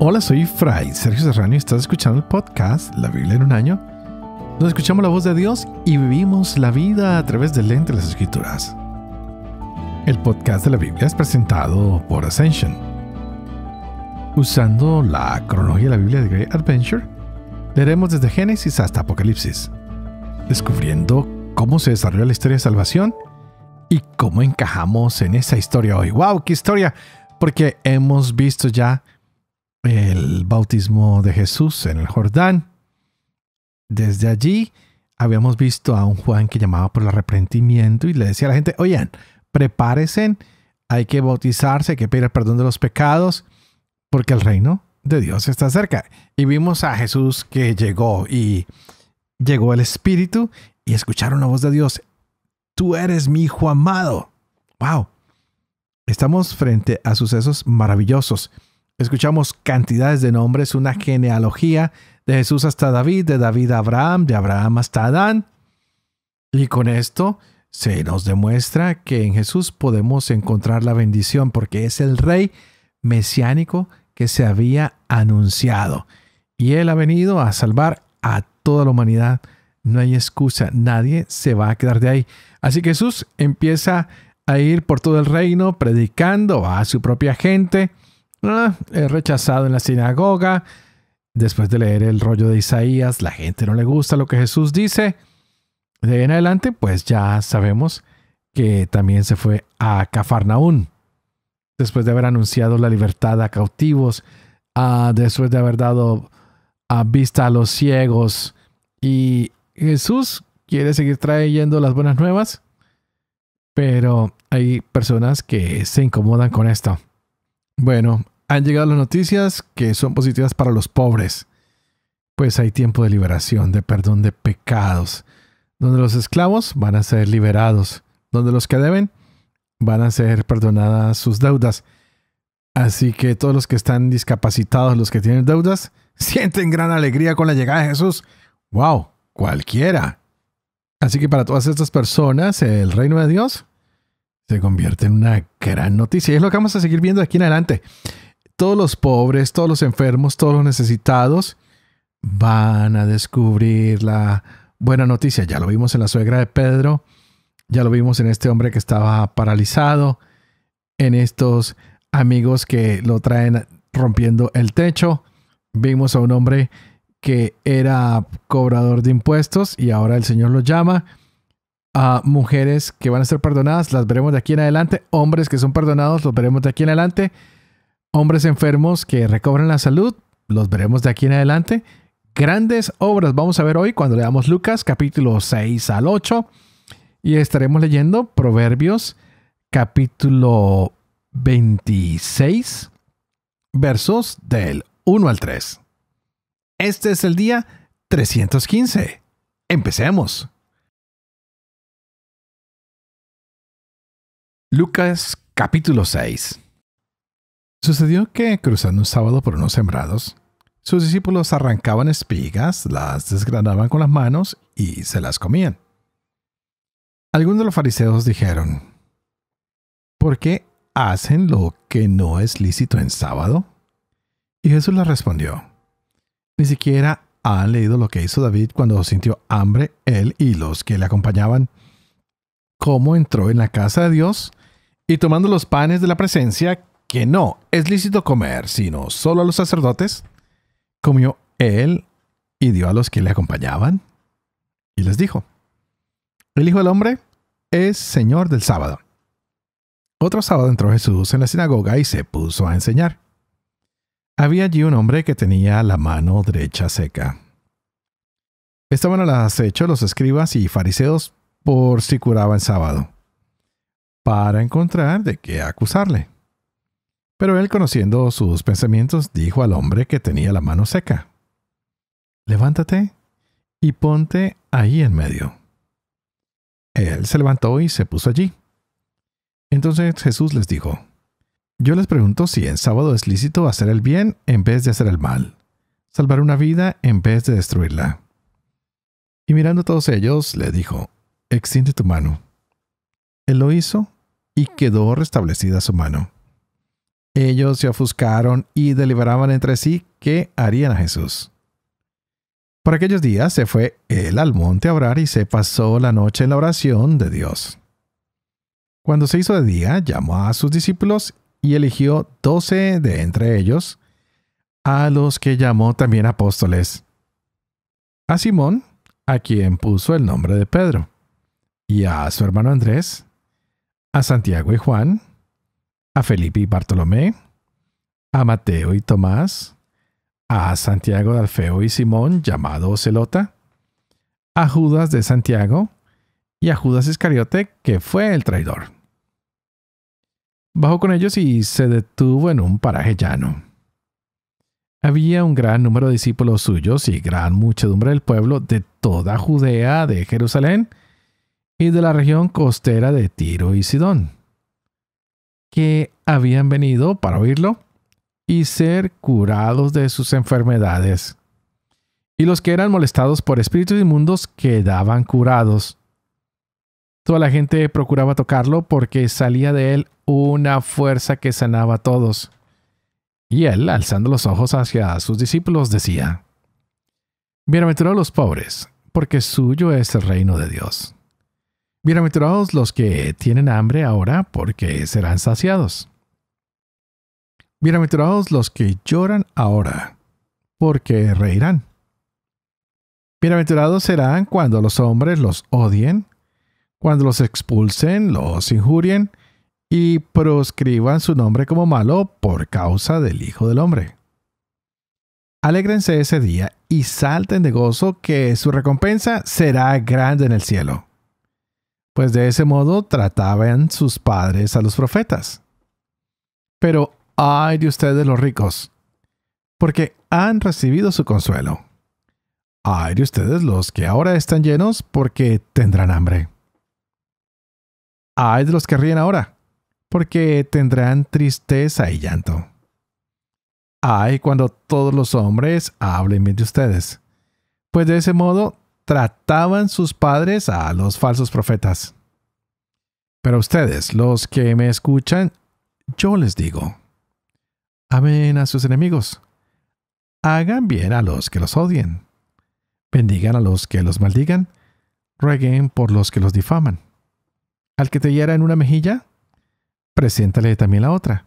Hola, soy Fray Sergio Serrano y estás escuchando el podcast La Biblia en un año, donde escuchamos la voz de Dios y vivimos la vida a través del lente de las Escrituras. El podcast de la Biblia es presentado por Ascension. Usando la cronología de la Biblia de Great Adventure, Veremos desde Génesis hasta Apocalipsis, descubriendo cómo se desarrolla la historia de salvación y cómo encajamos en esa historia hoy. ¡Wow! ¡Qué historia! Porque hemos visto ya el bautismo de Jesús en el Jordán. Desde allí habíamos visto a un Juan que llamaba por el arrepentimiento y le decía a la gente, oigan, prepárense, hay que bautizarse, hay que pedir el perdón de los pecados, porque el reino de Dios está cerca. Y vimos a Jesús que llegó y llegó el Espíritu y escucharon la voz de Dios, tú eres mi hijo amado. ¡Wow! Estamos frente a sucesos maravillosos Escuchamos cantidades de nombres, una genealogía de Jesús hasta David, de David a Abraham, de Abraham hasta Adán. Y con esto se nos demuestra que en Jesús podemos encontrar la bendición porque es el rey mesiánico que se había anunciado. Y él ha venido a salvar a toda la humanidad. No hay excusa, nadie se va a quedar de ahí. Así que Jesús empieza a ir por todo el reino predicando a su propia gente es eh, rechazado en la sinagoga. Después de leer el rollo de Isaías, la gente no le gusta lo que Jesús dice. De ahí en adelante, pues ya sabemos que también se fue a Cafarnaún. Después de haber anunciado la libertad a cautivos, ah, después de haber dado a ah, vista a los ciegos. Y Jesús quiere seguir trayendo las buenas nuevas, pero hay personas que se incomodan con esto. Bueno, han llegado las noticias que son positivas para los pobres. Pues hay tiempo de liberación, de perdón de pecados, donde los esclavos van a ser liberados, donde los que deben van a ser perdonadas sus deudas. Así que todos los que están discapacitados, los que tienen deudas, sienten gran alegría con la llegada de Jesús. ¡Wow! Cualquiera. Así que para todas estas personas, el reino de Dios se convierte en una gran noticia. Y es lo que vamos a seguir viendo aquí en adelante. Todos los pobres, todos los enfermos, todos los necesitados van a descubrir la buena noticia. Ya lo vimos en la suegra de Pedro, ya lo vimos en este hombre que estaba paralizado, en estos amigos que lo traen rompiendo el techo. Vimos a un hombre que era cobrador de impuestos y ahora el Señor lo llama a mujeres que van a ser perdonadas, las veremos de aquí en adelante. Hombres que son perdonados, los veremos de aquí en adelante. Hombres enfermos que recobran la salud, los veremos de aquí en adelante. Grandes obras vamos a ver hoy cuando leamos Lucas capítulo 6 al 8 y estaremos leyendo Proverbios capítulo 26 versos del 1 al 3. Este es el día 315. Empecemos. Lucas capítulo 6 Sucedió que, cruzando un sábado por unos sembrados, sus discípulos arrancaban espigas, las desgranaban con las manos y se las comían. Algunos de los fariseos dijeron, ¿por qué hacen lo que no es lícito en sábado? Y Jesús les respondió, ni siquiera han leído lo que hizo David cuando sintió hambre él y los que le acompañaban, cómo entró en la casa de Dios, y tomando los panes de la presencia, que no es lícito comer, sino solo a los sacerdotes, comió él y dio a los que le acompañaban. Y les dijo, el Hijo del Hombre es Señor del sábado. Otro sábado entró Jesús en la sinagoga y se puso a enseñar. Había allí un hombre que tenía la mano derecha seca. Estaban al acecho los escribas y fariseos por si curaba el sábado para encontrar de qué acusarle. Pero él, conociendo sus pensamientos, dijo al hombre que tenía la mano seca, Levántate y ponte ahí en medio. Él se levantó y se puso allí. Entonces Jesús les dijo, Yo les pregunto si en sábado es lícito hacer el bien en vez de hacer el mal, salvar una vida en vez de destruirla. Y mirando a todos ellos, le dijo, Extiende tu mano. Él lo hizo y quedó restablecida su mano. Ellos se ofuscaron y deliberaban entre sí qué harían a Jesús. Por aquellos días se fue él al monte a orar y se pasó la noche en la oración de Dios. Cuando se hizo de día, llamó a sus discípulos y eligió doce de entre ellos, a los que llamó también apóstoles. A Simón, a quien puso el nombre de Pedro, y a su hermano Andrés, a Santiago y Juan, a Felipe y Bartolomé, a Mateo y Tomás, a Santiago de Alfeo y Simón, llamado Celota, a Judas de Santiago y a Judas Iscariote, que fue el traidor. Bajó con ellos y se detuvo en un paraje llano. Había un gran número de discípulos suyos y gran muchedumbre del pueblo de toda Judea, de Jerusalén y de la región costera de Tiro y Sidón, que habían venido para oírlo y ser curados de sus enfermedades. Y los que eran molestados por espíritus inmundos quedaban curados. Toda la gente procuraba tocarlo porque salía de él una fuerza que sanaba a todos. Y él, alzando los ojos hacia sus discípulos, decía, a los pobres, porque suyo es el reino de Dios. Bienaventurados los que tienen hambre ahora, porque serán saciados. Bienaventurados los que lloran ahora, porque reirán. Bienaventurados serán cuando los hombres los odien, cuando los expulsen, los injurien y proscriban su nombre como malo por causa del Hijo del Hombre. Alégrense ese día y salten de gozo que su recompensa será grande en el cielo pues de ese modo trataban sus padres a los profetas. Pero ay de ustedes los ricos, porque han recibido su consuelo. Ay de ustedes los que ahora están llenos, porque tendrán hambre. Ay de los que ríen ahora, porque tendrán tristeza y llanto. Ay cuando todos los hombres hablen bien de ustedes, pues de ese modo trataban sus padres a los falsos profetas. Pero ustedes, los que me escuchan, yo les digo, Amén a sus enemigos, hagan bien a los que los odien, bendigan a los que los maldigan, rueguen por los que los difaman. Al que te hiera en una mejilla, preséntale también la otra.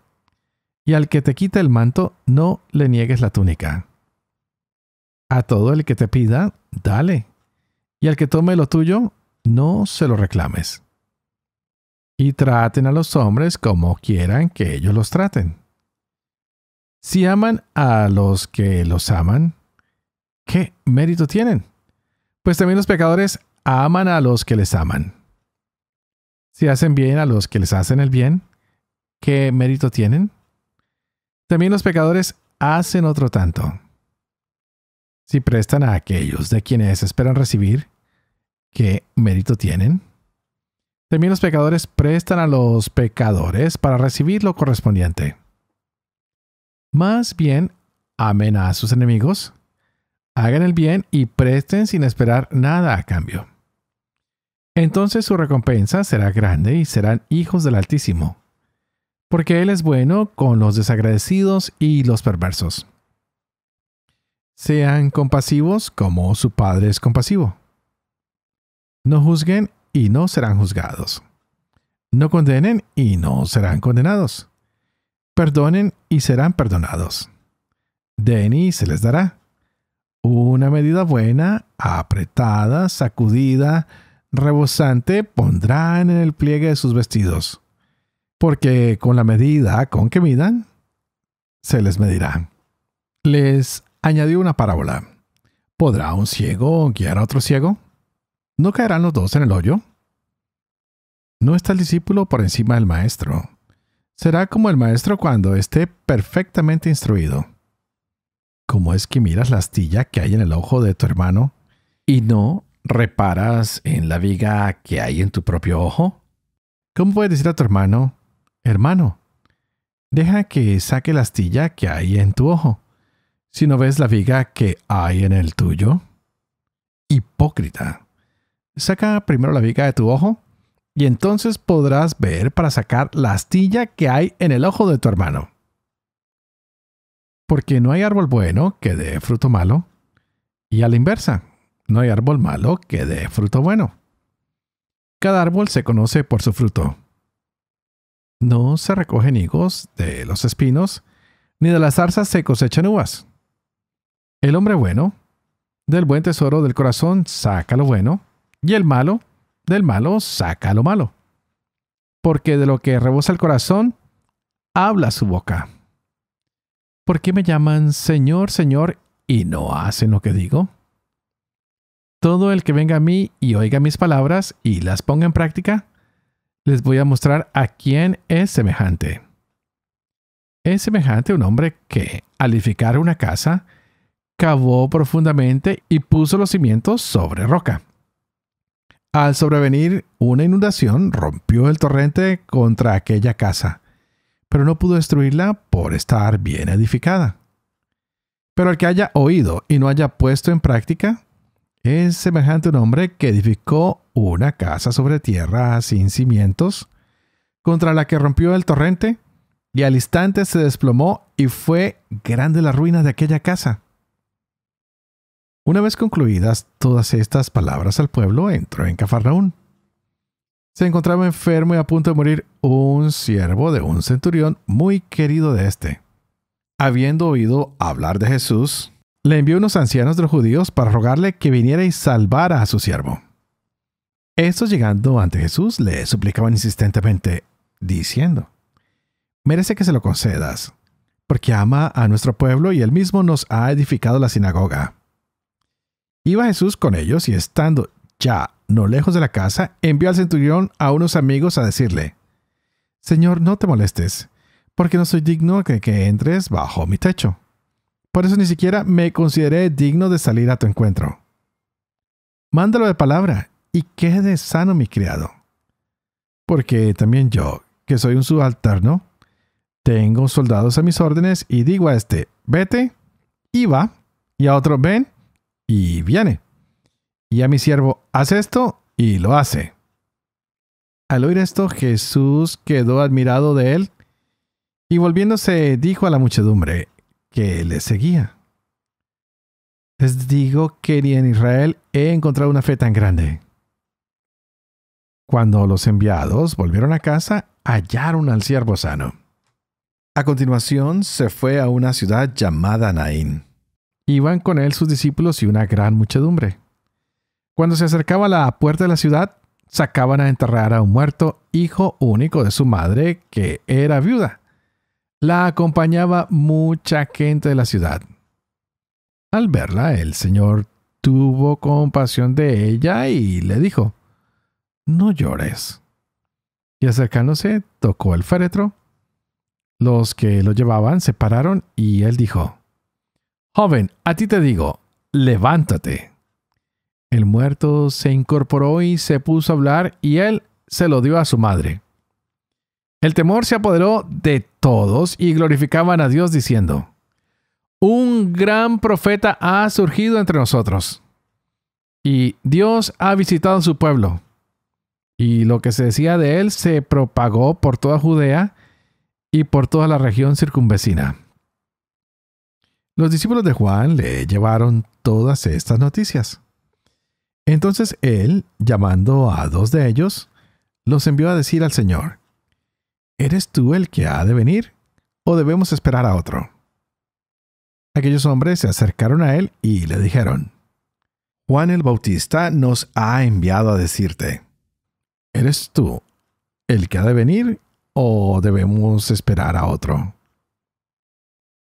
Y al que te quita el manto, no le niegues la túnica. A todo el que te pida, dale y al que tome lo tuyo, no se lo reclames. Y traten a los hombres como quieran que ellos los traten. Si aman a los que los aman, ¿qué mérito tienen? Pues también los pecadores aman a los que les aman. Si hacen bien a los que les hacen el bien, ¿qué mérito tienen? También los pecadores hacen otro tanto. Si prestan a aquellos de quienes esperan recibir, ¿Qué mérito tienen? También los pecadores prestan a los pecadores para recibir lo correspondiente. Más bien, amen a sus enemigos, hagan el bien y presten sin esperar nada a cambio. Entonces su recompensa será grande y serán hijos del Altísimo, porque Él es bueno con los desagradecidos y los perversos. Sean compasivos como su Padre es compasivo. No juzguen y no serán juzgados. No condenen y no serán condenados. Perdonen y serán perdonados. Den y se les dará. Una medida buena, apretada, sacudida, rebosante, pondrán en el pliegue de sus vestidos. Porque con la medida con que midan, se les medirá. Les añadió una parábola. ¿Podrá un ciego guiar a otro ciego? ¿No caerán los dos en el hoyo? No está el discípulo por encima del maestro. Será como el maestro cuando esté perfectamente instruido. ¿Cómo es que miras la astilla que hay en el ojo de tu hermano y no reparas en la viga que hay en tu propio ojo? ¿Cómo puedes decir a tu hermano, hermano, deja que saque la astilla que hay en tu ojo, si no ves la viga que hay en el tuyo? Hipócrita. Saca primero la viga de tu ojo y entonces podrás ver para sacar la astilla que hay en el ojo de tu hermano. Porque no hay árbol bueno que dé fruto malo, y a la inversa, no hay árbol malo que dé fruto bueno. Cada árbol se conoce por su fruto. No se recogen higos de los espinos, ni de las zarzas se cosechan uvas. El hombre bueno, del buen tesoro del corazón saca lo bueno, y el malo del malo saca lo malo. Porque de lo que rebosa el corazón, habla su boca. ¿Por qué me llaman Señor, Señor y no hacen lo que digo? Todo el que venga a mí y oiga mis palabras y las ponga en práctica, les voy a mostrar a quién es semejante. Es semejante un hombre que, al edificar una casa, cavó profundamente y puso los cimientos sobre roca. Al sobrevenir una inundación, rompió el torrente contra aquella casa, pero no pudo destruirla por estar bien edificada. Pero el que haya oído y no haya puesto en práctica, es semejante un hombre que edificó una casa sobre tierra sin cimientos, contra la que rompió el torrente, y al instante se desplomó y fue grande la ruina de aquella casa. Una vez concluidas todas estas palabras al pueblo, entró en Cafarnaún. Se encontraba enfermo y a punto de morir un siervo de un centurión muy querido de este. Habiendo oído hablar de Jesús, le envió unos ancianos de los judíos para rogarle que viniera y salvara a su siervo. Estos llegando ante Jesús le suplicaban insistentemente, diciendo, Merece que se lo concedas, porque ama a nuestro pueblo y él mismo nos ha edificado la sinagoga. Iba Jesús con ellos y estando ya no lejos de la casa, envió al centurión a unos amigos a decirle, Señor, no te molestes, porque no soy digno de que entres bajo mi techo. Por eso ni siquiera me consideré digno de salir a tu encuentro. Mándalo de palabra y quede sano mi criado. Porque también yo, que soy un subalterno, tengo soldados a mis órdenes y digo a este, vete, y va, y a otro, ven, y viene. Y a mi siervo, hace esto y lo hace. Al oír esto, Jesús quedó admirado de él y volviéndose dijo a la muchedumbre que le seguía. Les digo que ni en Israel he encontrado una fe tan grande. Cuando los enviados volvieron a casa, hallaron al siervo sano. A continuación se fue a una ciudad llamada Naín Iban con él sus discípulos y una gran muchedumbre. Cuando se acercaba a la puerta de la ciudad, sacaban a enterrar a un muerto, hijo único de su madre, que era viuda. La acompañaba mucha gente de la ciudad. Al verla, el Señor tuvo compasión de ella y le dijo, No llores. Y acercándose, tocó el féretro. Los que lo llevaban se pararon y él dijo, Joven, a ti te digo, levántate. El muerto se incorporó y se puso a hablar y él se lo dio a su madre. El temor se apoderó de todos y glorificaban a Dios diciendo, un gran profeta ha surgido entre nosotros y Dios ha visitado su pueblo. Y lo que se decía de él se propagó por toda Judea y por toda la región circunvecina. Los discípulos de Juan le llevaron todas estas noticias. Entonces él, llamando a dos de ellos, los envió a decir al Señor, ¿Eres tú el que ha de venir? ¿O debemos esperar a otro? Aquellos hombres se acercaron a él y le dijeron, Juan el Bautista nos ha enviado a decirte, ¿eres tú el que ha de venir o debemos esperar a otro?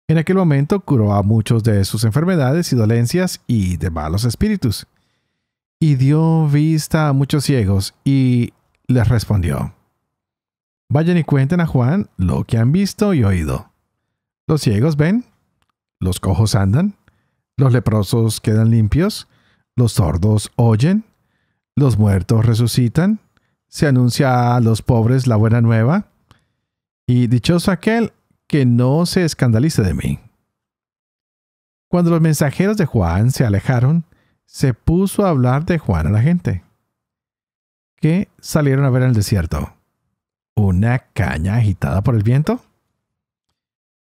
En aquel momento curó a muchos de sus enfermedades y dolencias y de malos espíritus. Y dio vista a muchos ciegos y les respondió, Vayan y cuenten a Juan lo que han visto y oído. Los ciegos ven, los cojos andan, los leprosos quedan limpios, los sordos oyen, los muertos resucitan, se anuncia a los pobres la buena nueva, y dichoso aquel que no se escandalice de mí. Cuando los mensajeros de Juan se alejaron, se puso a hablar de Juan a la gente, ¿qué salieron a ver en el desierto. ¿Una caña agitada por el viento?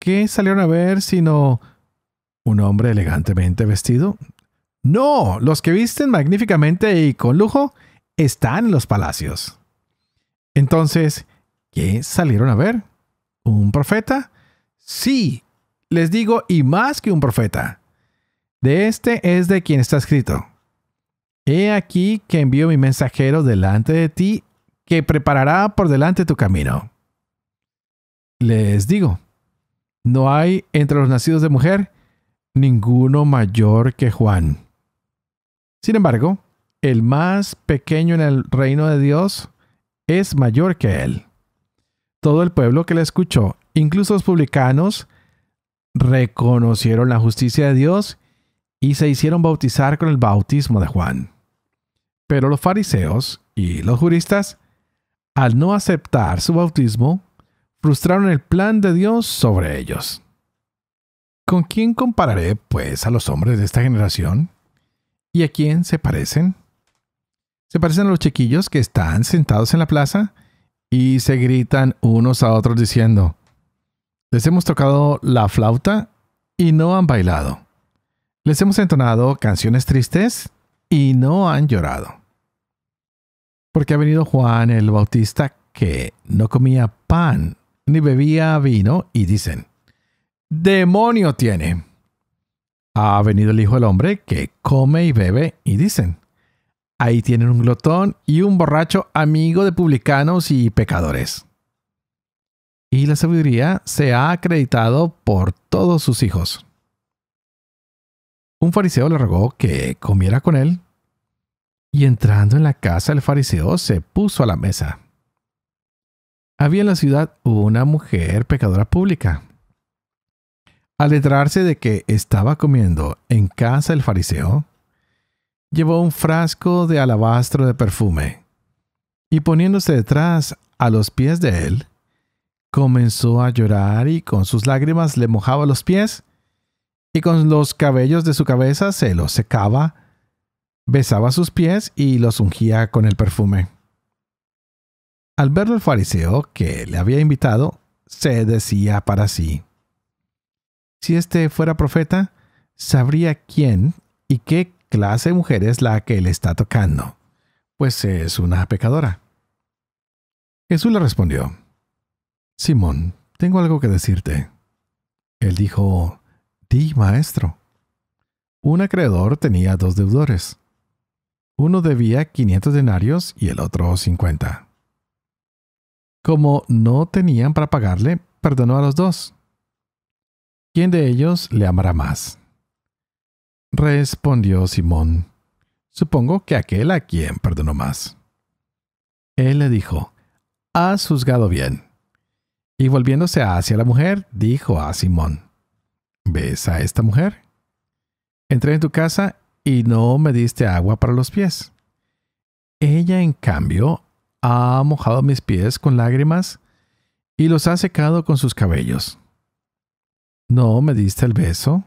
¿Qué salieron a ver sino un hombre elegantemente vestido? No, los que visten magníficamente y con lujo están en los palacios. Entonces, ¿qué salieron a ver? ¿Un profeta? Sí, les digo, y más que un profeta. De este es de quien está escrito. He aquí que envío mi mensajero delante de ti, que preparará por delante tu camino. Les digo, no hay entre los nacidos de mujer ninguno mayor que Juan. Sin embargo, el más pequeño en el reino de Dios es mayor que él. Todo el pueblo que la escuchó, incluso los publicanos, reconocieron la justicia de Dios y se hicieron bautizar con el bautismo de Juan. Pero los fariseos y los juristas, al no aceptar su bautismo, frustraron el plan de Dios sobre ellos. ¿Con quién compararé, pues, a los hombres de esta generación? ¿Y a quién se parecen? Se parecen a los chiquillos que están sentados en la plaza y se gritan unos a otros diciendo, les hemos tocado la flauta y no han bailado. Les hemos entonado canciones tristes y no han llorado. Porque ha venido Juan el Bautista que no comía pan ni bebía vino y dicen, demonio tiene. Ha venido el Hijo del Hombre que come y bebe y dicen, Ahí tienen un glotón y un borracho amigo de publicanos y pecadores. Y la sabiduría se ha acreditado por todos sus hijos. Un fariseo le rogó que comiera con él, y entrando en la casa el fariseo se puso a la mesa. Había en la ciudad una mujer pecadora pública. Al enterarse de que estaba comiendo en casa el fariseo, llevó un frasco de alabastro de perfume, y poniéndose detrás a los pies de él, comenzó a llorar y con sus lágrimas le mojaba los pies, y con los cabellos de su cabeza se los secaba, besaba sus pies y los ungía con el perfume. Al verlo el fariseo que le había invitado, se decía para sí, si este fuera profeta, sabría quién y qué clase mujer es la que le está tocando, pues es una pecadora. Jesús le respondió, Simón, tengo algo que decirte. Él dijo, Di, maestro. Un acreedor tenía dos deudores. Uno debía 500 denarios y el otro 50. Como no tenían para pagarle, perdonó a los dos. ¿Quién de ellos le amará más? Respondió Simón, supongo que aquel a quien perdonó más. Él le dijo, Has juzgado bien. Y volviéndose hacia la mujer, dijo a Simón, ¿Ves a esta mujer? Entré en tu casa y no me diste agua para los pies. Ella, en cambio, ha mojado mis pies con lágrimas y los ha secado con sus cabellos. No me diste el beso.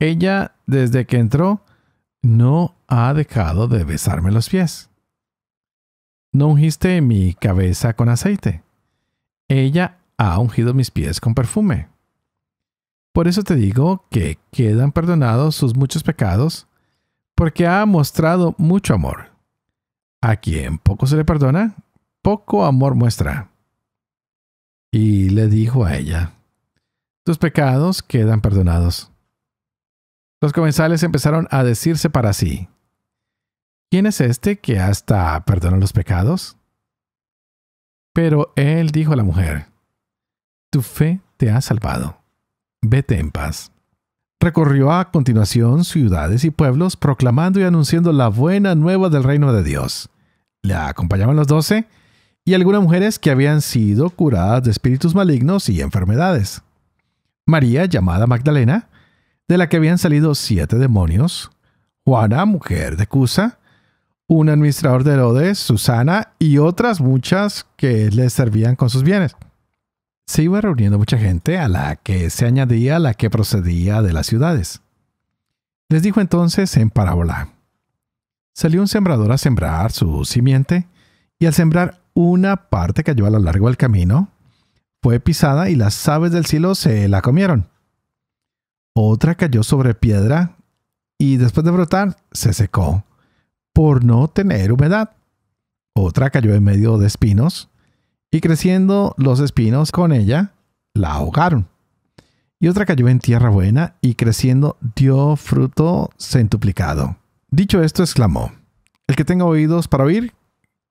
Ella, desde que entró, no ha dejado de besarme los pies. No ungiste mi cabeza con aceite. Ella ha ungido mis pies con perfume. Por eso te digo que quedan perdonados sus muchos pecados, porque ha mostrado mucho amor. A quien poco se le perdona, poco amor muestra. Y le dijo a ella, tus pecados quedan perdonados. Los comensales empezaron a decirse para sí, ¿quién es este que hasta perdona los pecados? Pero él dijo a la mujer, Tu fe te ha salvado, vete en paz. Recorrió a continuación ciudades y pueblos proclamando y anunciando la buena nueva del reino de Dios. La acompañaban los doce y algunas mujeres que habían sido curadas de espíritus malignos y enfermedades. María, llamada Magdalena, de la que habían salido siete demonios, Juana, mujer de Cusa, un administrador de Herodes, Susana y otras muchas que le servían con sus bienes. Se iba reuniendo mucha gente a la que se añadía la que procedía de las ciudades. Les dijo entonces en parábola, salió un sembrador a sembrar su simiente y al sembrar una parte cayó a lo largo del camino, fue pisada y las aves del cielo se la comieron. Otra cayó sobre piedra y después de brotar se secó por no tener humedad. Otra cayó en medio de espinos y creciendo los espinos con ella, la ahogaron. Y otra cayó en tierra buena y creciendo dio fruto centuplicado. Dicho esto, exclamó, el que tenga oídos para oír,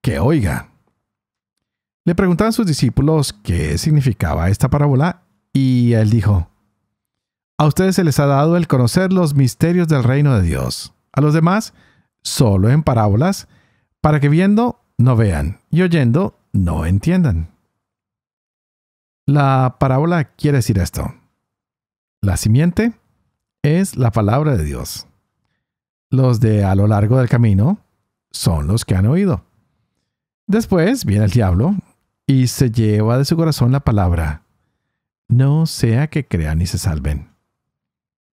que oiga. Le preguntaron sus discípulos qué significaba esta parábola y él dijo, a ustedes se les ha dado el conocer los misterios del reino de Dios. A los demás, solo en parábolas, para que viendo no vean y oyendo no entiendan. La parábola quiere decir esto. La simiente es la palabra de Dios. Los de a lo largo del camino son los que han oído. Después viene el diablo y se lleva de su corazón la palabra, no sea que crean y se salven.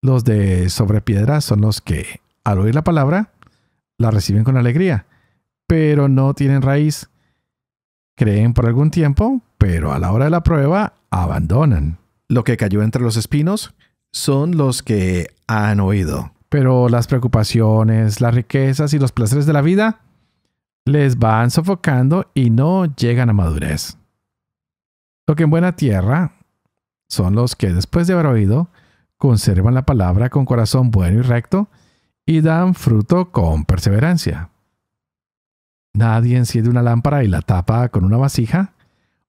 Los de sobre piedra son los que, al oír la palabra, la reciben con alegría, pero no tienen raíz. Creen por algún tiempo, pero a la hora de la prueba abandonan. Lo que cayó entre los espinos son los que han oído. Pero las preocupaciones, las riquezas y los placeres de la vida les van sofocando y no llegan a madurez. Lo que en buena tierra son los que después de haber oído conservan la palabra con corazón bueno y recto y dan fruto con perseverancia. Nadie enciende una lámpara y la tapa con una vasija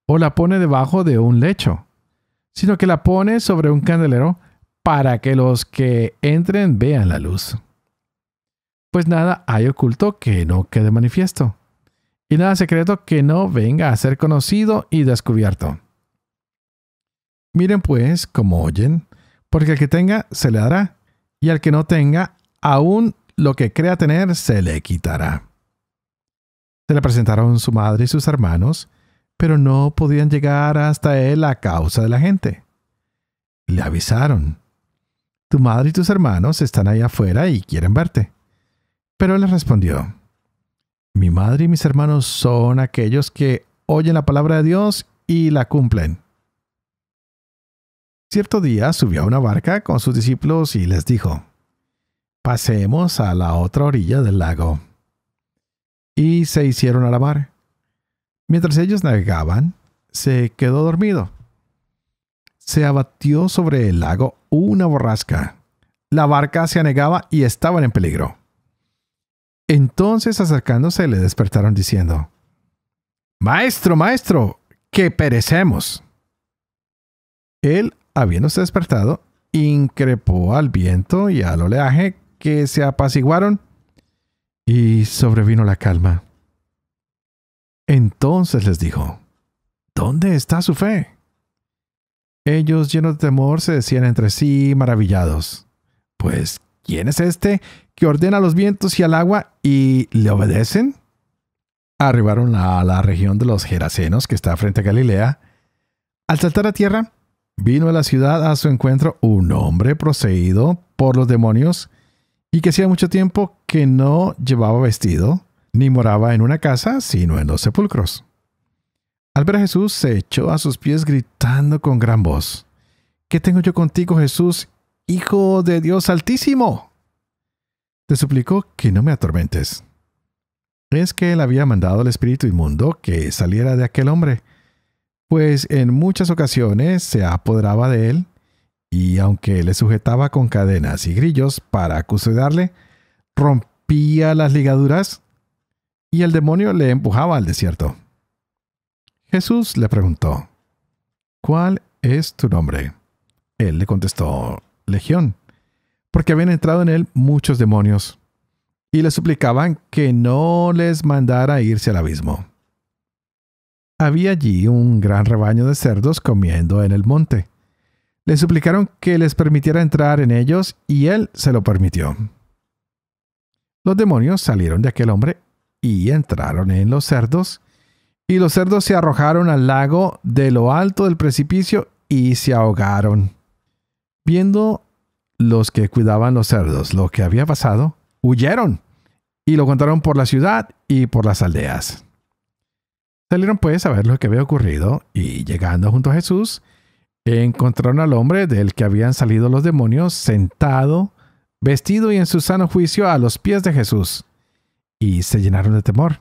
o la pone debajo de un lecho, sino que la pone sobre un candelero para que los que entren vean la luz. Pues nada hay oculto que no quede manifiesto, y nada secreto que no venga a ser conocido y descubierto. Miren pues, cómo oyen, porque al que tenga, se le dará, y al que no tenga, aún lo que crea tener, se le quitará. Se le presentaron su madre y sus hermanos, pero no podían llegar hasta él a causa de la gente. Le avisaron, tu madre y tus hermanos están ahí afuera y quieren verte. Pero él les respondió, mi madre y mis hermanos son aquellos que oyen la palabra de Dios y la cumplen. Cierto día subió a una barca con sus discípulos y les dijo, Pasemos a la otra orilla del lago. Y se hicieron a la mar. Mientras ellos navegaban, se quedó dormido. Se abatió sobre el lago una borrasca. La barca se anegaba y estaban en peligro. Entonces acercándose le despertaron diciendo, Maestro, maestro, que perecemos. Él habiéndose despertado, increpó al viento y al oleaje que se apaciguaron y sobrevino la calma. Entonces les dijo, ¿Dónde está su fe? Ellos llenos de temor se decían entre sí maravillados, pues ¿quién es este que ordena a los vientos y al agua y le obedecen? Arribaron a la región de los Gerasenos que está frente a Galilea. Al saltar a tierra, Vino a la ciudad a su encuentro un hombre poseído por los demonios y que hacía mucho tiempo que no llevaba vestido, ni moraba en una casa, sino en los sepulcros. Al ver a Jesús se echó a sus pies gritando con gran voz, ¿Qué tengo yo contigo, Jesús, Hijo de Dios Altísimo? Te suplicó que no me atormentes. Es que él había mandado al espíritu inmundo que saliera de aquel hombre pues en muchas ocasiones se apoderaba de él y aunque le sujetaba con cadenas y grillos para custodiarle, rompía las ligaduras y el demonio le empujaba al desierto. Jesús le preguntó, ¿cuál es tu nombre? Él le contestó, Legión, porque habían entrado en él muchos demonios y le suplicaban que no les mandara irse al abismo. Había allí un gran rebaño de cerdos comiendo en el monte. Le suplicaron que les permitiera entrar en ellos y él se lo permitió. Los demonios salieron de aquel hombre y entraron en los cerdos, y los cerdos se arrojaron al lago de lo alto del precipicio y se ahogaron. Viendo los que cuidaban los cerdos lo que había pasado, huyeron y lo contaron por la ciudad y por las aldeas. Salieron pues a ver lo que había ocurrido y llegando junto a Jesús, encontraron al hombre del que habían salido los demonios sentado, vestido y en su sano juicio a los pies de Jesús, y se llenaron de temor.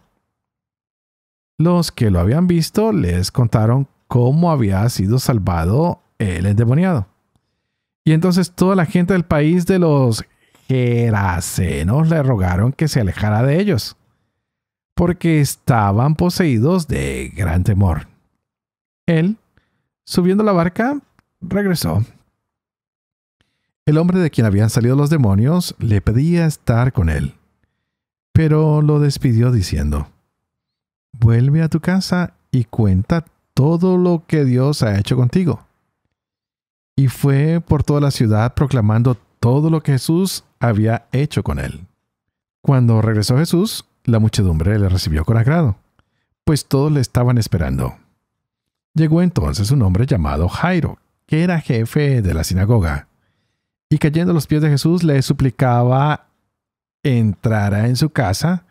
Los que lo habían visto les contaron cómo había sido salvado el endemoniado. Y entonces toda la gente del país de los Gerasenos le rogaron que se alejara de ellos porque estaban poseídos de gran temor. Él, subiendo la barca, regresó. El hombre de quien habían salido los demonios le pedía estar con él, pero lo despidió diciendo, Vuelve a tu casa y cuenta todo lo que Dios ha hecho contigo. Y fue por toda la ciudad proclamando todo lo que Jesús había hecho con él. Cuando regresó Jesús, la muchedumbre le recibió con agrado, pues todos le estaban esperando. Llegó entonces un hombre llamado Jairo, que era jefe de la sinagoga, y cayendo a los pies de Jesús le suplicaba entrara en su casa,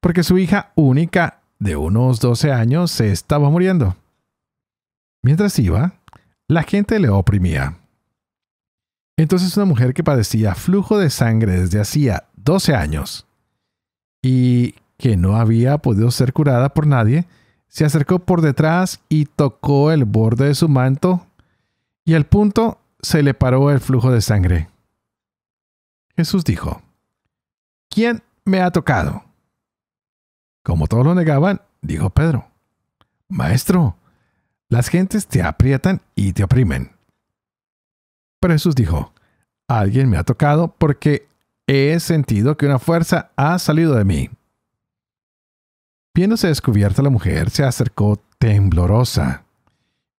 porque su hija única de unos 12 años se estaba muriendo. Mientras iba, la gente le oprimía. Entonces una mujer que padecía flujo de sangre desde hacía 12 años y que no había podido ser curada por nadie, se acercó por detrás y tocó el borde de su manto, y al punto se le paró el flujo de sangre. Jesús dijo, ¿quién me ha tocado? Como todos lo negaban, dijo Pedro, Maestro, las gentes te aprietan y te oprimen. Pero Jesús dijo, alguien me ha tocado porque he sentido que una fuerza ha salido de mí. Viéndose descubierta la mujer, se acercó temblorosa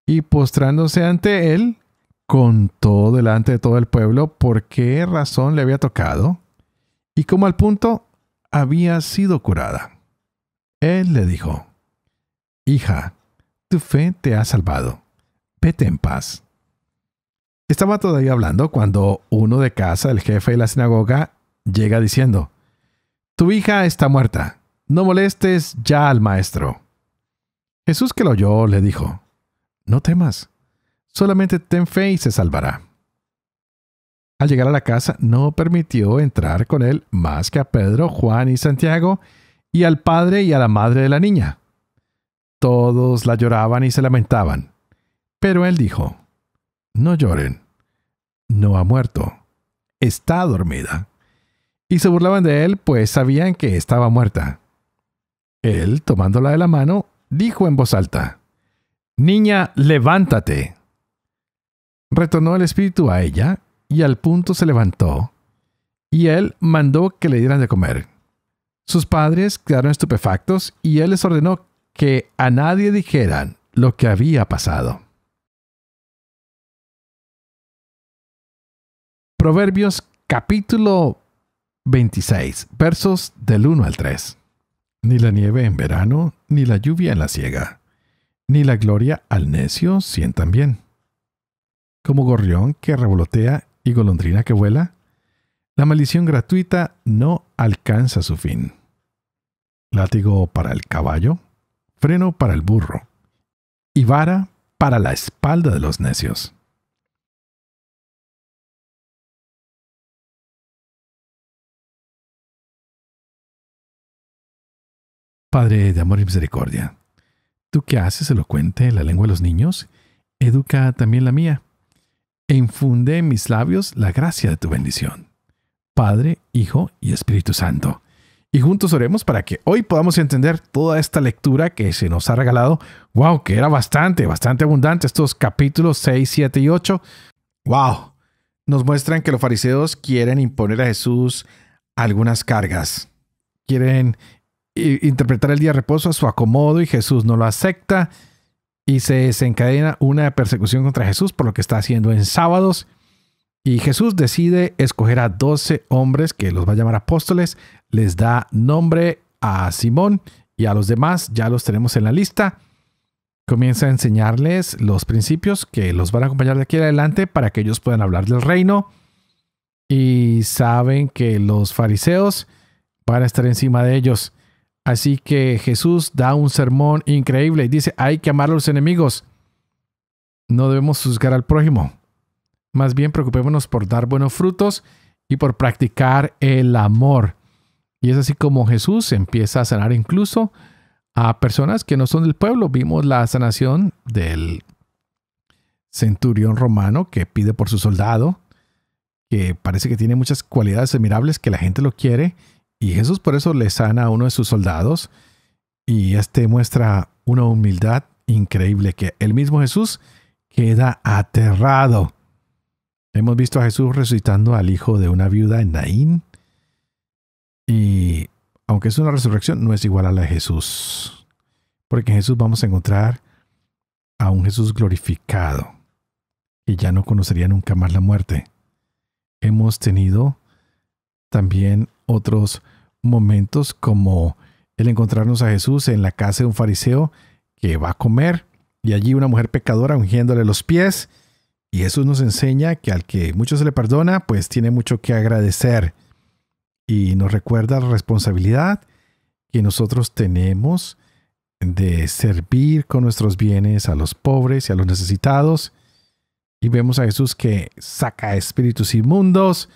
y postrándose ante él, contó delante de todo el pueblo por qué razón le había tocado y cómo al punto había sido curada. Él le dijo, Hija, tu fe te ha salvado. Vete en paz. Estaba todavía hablando cuando uno de casa, el jefe de la sinagoga, llega diciendo, Tu hija está muerta, no molestes ya al maestro. Jesús que lo oyó le dijo, No temas, solamente ten fe y se salvará. Al llegar a la casa no permitió entrar con él más que a Pedro, Juan y Santiago, y al padre y a la madre de la niña. Todos la lloraban y se lamentaban, pero él dijo, No lloren, no ha muerto, está dormida y se burlaban de él, pues sabían que estaba muerta. Él, tomándola de la mano, dijo en voz alta, Niña, levántate. Retornó el espíritu a ella, y al punto se levantó, y él mandó que le dieran de comer. Sus padres quedaron estupefactos, y él les ordenó que a nadie dijeran lo que había pasado. Proverbios capítulo 26, versos del 1 al 3. Ni la nieve en verano, ni la lluvia en la ciega ni la gloria al necio sientan bien. Como gorrión que revolotea y golondrina que vuela, la maldición gratuita no alcanza su fin. Látigo para el caballo, freno para el burro y vara para la espalda de los necios. Padre de amor y misericordia, tú que haces elocuente la lengua de los niños, educa también la mía. E infunde en mis labios la gracia de tu bendición. Padre, Hijo y Espíritu Santo. Y juntos oremos para que hoy podamos entender toda esta lectura que se nos ha regalado. ¡Wow! Que era bastante, bastante abundante estos capítulos 6, 7 y 8. ¡Wow! Nos muestran que los fariseos quieren imponer a Jesús algunas cargas. Quieren interpretar el día de reposo a su acomodo y Jesús no lo acepta y se desencadena una persecución contra Jesús por lo que está haciendo en sábados. Y Jesús decide escoger a 12 hombres que los va a llamar apóstoles, les da nombre a Simón y a los demás, ya los tenemos en la lista. Comienza a enseñarles los principios que los van a acompañar de aquí adelante para que ellos puedan hablar del reino. Y saben que los fariseos van a estar encima de ellos Así que Jesús da un sermón increíble y dice, hay que amar a los enemigos. No debemos juzgar al prójimo. Más bien preocupémonos por dar buenos frutos y por practicar el amor. Y es así como Jesús empieza a sanar incluso a personas que no son del pueblo. Vimos la sanación del centurión romano que pide por su soldado, que parece que tiene muchas cualidades admirables que la gente lo quiere y Jesús por eso le sana a uno de sus soldados y este muestra una humildad increíble que el mismo Jesús queda aterrado. Hemos visto a Jesús resucitando al hijo de una viuda en Naín y aunque es una resurrección no es igual a la de Jesús. Porque en Jesús vamos a encontrar a un Jesús glorificado y ya no conocería nunca más la muerte. Hemos tenido también otros momentos como el encontrarnos a Jesús en la casa de un fariseo que va a comer y allí una mujer pecadora ungiéndole los pies. Y eso nos enseña que al que mucho se le perdona, pues tiene mucho que agradecer. Y nos recuerda la responsabilidad que nosotros tenemos de servir con nuestros bienes a los pobres y a los necesitados. Y vemos a Jesús que saca espíritus inmundos,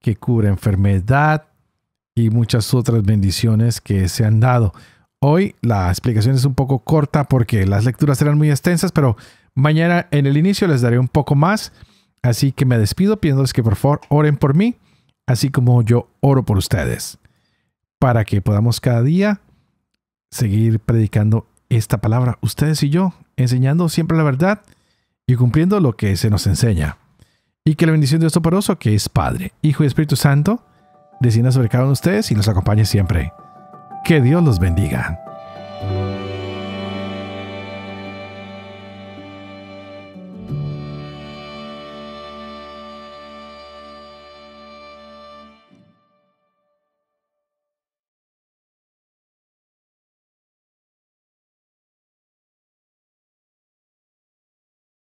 que cura enfermedad, y muchas otras bendiciones que se han dado. Hoy la explicación es un poco corta porque las lecturas serán muy extensas, pero mañana en el inicio les daré un poco más. Así que me despido pidiéndoles que por favor oren por mí, así como yo oro por ustedes, para que podamos cada día seguir predicando esta palabra, ustedes y yo, enseñando siempre la verdad y cumpliendo lo que se nos enseña. Y que la bendición de Dios Toporoso, que es Padre, Hijo y Espíritu Santo, Decida sobre cada uno de ustedes y los acompañe siempre. Que Dios los bendiga.